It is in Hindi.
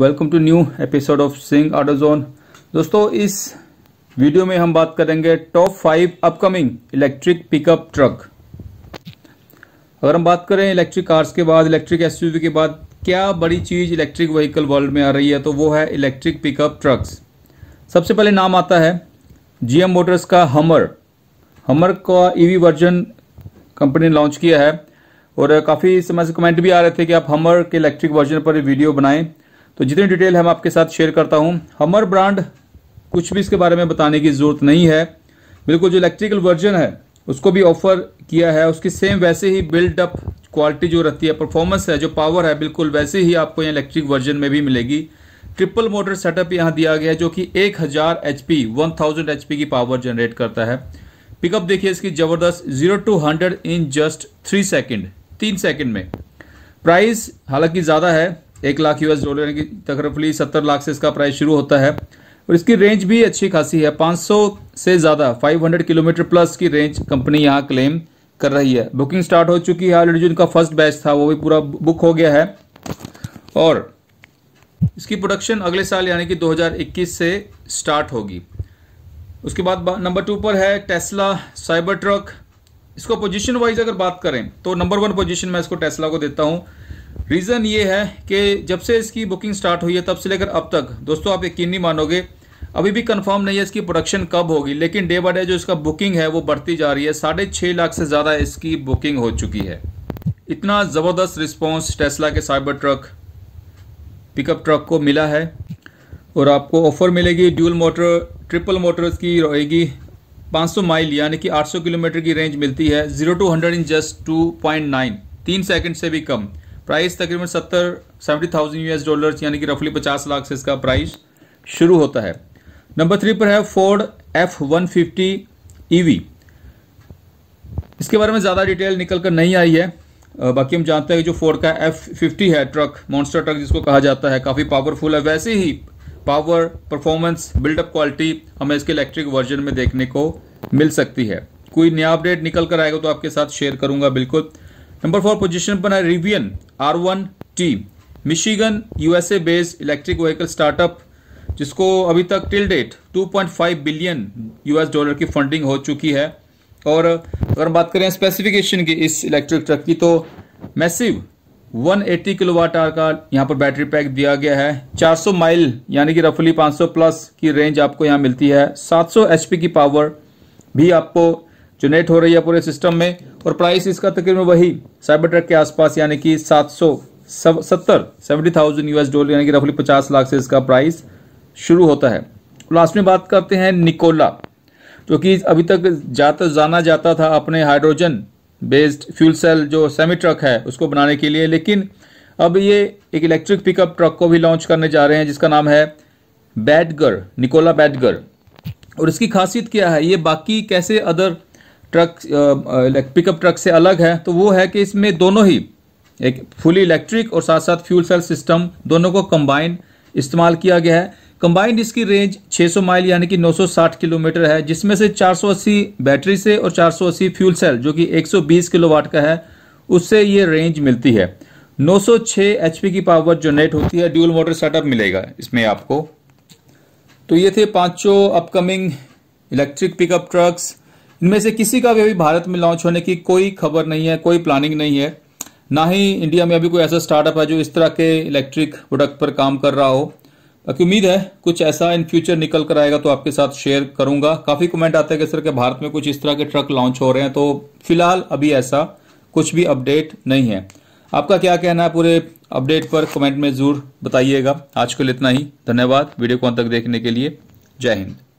welcome to new episode of Sing Audozone दोस्तों इस वीडियो में हम बात करेंगे top five upcoming electric pickup truck अगर हम बात करें इलेक्ट्रिक कार्स के बाद इलेक्ट्रिक एसयूवी के बाद क्या बड़ी चीज़ इलेक्ट्रिक व्हीकल वर्ल्ड में आ रही है तो वो है इलेक्ट्रिक पिकअप ट्रक्स सबसे पहले नाम आता है जीएम मोटर्स का हमर हमर का ईवी वर्जन कंपनी ने लॉन्च किया है और काफ़ी समय से कमेंट भी आ रहे थे कि आप हमर के इलेक्ट्रिक वर्जन पर वीडियो बनाएं तो जितनी डिटेल हम आपके साथ शेयर करता हूँ हमर ब्रांड कुछ भी इसके बारे में बताने की ज़रूरत नहीं है बिल्कुल जो इलेक्ट्रिकल वर्जन है उसको भी ऑफर किया है उसकी सेम वैसे ही बिल्डअप क्वालिटी जो रहती है परफॉर्मेंस है जो पावर है बिल्कुल वैसे ही आपको यहाँ इलेक्ट्रिक वर्जन में भी मिलेगी ट्रिपल मोटर सेटअप यहाँ दिया गया है जो कि 1000 हज़ार एच पी वन की पावर जनरेट करता है पिकअप देखिए इसकी ज़बरदस्त zero to hundred in just three second तीन सेकेंड में प्राइस हालांकि ज़्यादा है एक लाख यूएस डॉलर की तकरीबली सत्तर लाख से इसका प्राइस शुरू होता है और इसकी रेंज भी अच्छी खासी है 500 से ज़्यादा 500 किलोमीटर प्लस की रेंज कंपनी यहाँ क्लेम कर रही है बुकिंग स्टार्ट हो चुकी है ऑलरेडी जो इनका फर्स्ट बैच था वो भी पूरा बुक हो गया है और इसकी प्रोडक्शन अगले साल यानी कि 2021 से स्टार्ट होगी उसके बाद नंबर टू पर है टेस्ला साइबर ट्रक इसको पोजीशन वाइज अगर बात करें तो नंबर वन पोजीशन मैं इसको टेस्ला को देता हूँ रीज़न ये है कि जब से इसकी बुकिंग स्टार्ट हुई है तब से लेकर अब तक दोस्तों आप यकीन नहीं मानोगे अभी भी कंफर्म नहीं है इसकी प्रोडक्शन कब होगी लेकिन डे बाय डे जो इसका बुकिंग है वो बढ़ती जा रही है साढ़े छः लाख से ज़्यादा इसकी बुकिंग हो चुकी है इतना ज़बरदस्त रिस्पॉन्स टेस्ला के साइबर ट्रक पिकअप ट्रक को मिला है और आपको ऑफ़र मिलेगी ड्यूल मोटर ट्रिपल मोटर की रहेगी 500 माइल यानी कि 800 किलोमीटर की रेंज मिलती है 0 टू 100 इन जस्ट 2.9 तीन सेकंड से भी कम प्राइस तकरीबन सत्तर सेवेंटी थाउजेंड यूएस डॉलर्स यानी कि रफली पचास लाख से इसका प्राइस शुरू होता है नंबर थ्री पर है Ford F one fifty EV इसके बारे में ज़्यादा डिटेल निकल कर नहीं आई है बाकी हम जानते हैं कि जो फोर्ड का एफ फिफ्टी है ट्रक मॉन्स्टर ट्रक जिसको कहा जाता है काफ़ी पावरफुल है वैसे ही पावर परफॉर्मेंस बिल्डअप क्वालिटी हमें इसके इलेक्ट्रिक वर्जन में देखने को मिल सकती है कोई नया अपडेट निकल कर आएगा तो आपके साथ शेयर करूंगा बिल्कुल नंबर फोर पोजीशन पर है Rivian R one T Michigan USA based electric vehicle startup जिसको अभी तक till date 2.5 billion US dollar की फंडिंग हो चुकी है और अगर हम बात करें स्पेसिफिकेशन की इस इलेक्ट्रिक ट्रक की तो मैसिव 180 एट्टी किलोवाट आर का यहाँ पर बैटरी पैक दिया गया है 400 माइल यानी कि रफली 500 प्लस की रेंज आपको यहाँ मिलती है 700 एचपी की पावर भी आपको जनरेट हो रही है पूरे सिस्टम में और प्राइस इसका तकरीबन वही साइबर ट्रक के आसपास यानी कि सात सौ सत्तर सेवेंटी थाउजेंड यूएस डॉलर यानी कि रफली पचास लाख से इसका प्राइस शुरू होता है लास्ट में बात करते हैं निकोला जो कि अभी तक जाता जाना जाता था अपने हाइड्रोजन बेस्ड फ्यूल सेल जो सेमी ट्रक है उसको बनाने के लिए लेकिन अब ये एक इलेक्ट्रिक पिकअप ट्रक को भी लॉन्च करने जा रहे हैं जिसका नाम है बैडगर निकोला बैडगर और इसकी खासियत क्या है ये बाकी कैसे अदर ट्रक पिकअप ट्रक से अलग है तो वो है कि इसमें दोनों ही एक फुली इलेक्ट्रिक और साथ साथ फ्यूल सेल सिस्टम दोनों को कंबाइंड इस्तेमाल किया गया है कंबाइंड इसकी रेंज 600 माइल यानी कि 960 किलोमीटर है जिसमें से 480 बैटरी से और 480 फ्यूल सेल जो कि 120 किलोवाट का है उससे ये रेंज मिलती है 906 एचपी की पावर जनरेट होती है ड्यूल मोटर सेटअप मिलेगा इसमें आपको तो ये थे पांचों अपकमिंग इलेक्ट्रिक पिकअप ट्रक्स इनमें से किसी का भी अभी भारत में लॉन्च होने की कोई खबर नहीं है कोई प्लानिंग नहीं है ना ही इंडिया में अभी कोई ऐसा स्टार्टअप है जो इस तरह के इलेक्ट्रिक प्रोडक्ट पर काम कर रहा हो बाकी उम्मीद है कुछ ऐसा इन फ्यूचर निकल कर आएगा तो आपके साथ शेयर करूंगा काफी कमेंट आते हैं कि सर के भारत में कुछ इस तरह के ट्रक लॉन्च हो रहे हैं तो फिलहाल अभी ऐसा कुछ भी अपडेट नहीं है आपका क्या कहना है पूरे अपडेट पर कमेंट में जरूर बताइएगा आज के लिए इतना ही धन्यवाद वीडियो को अंत तक देखने के लिए जय हिंद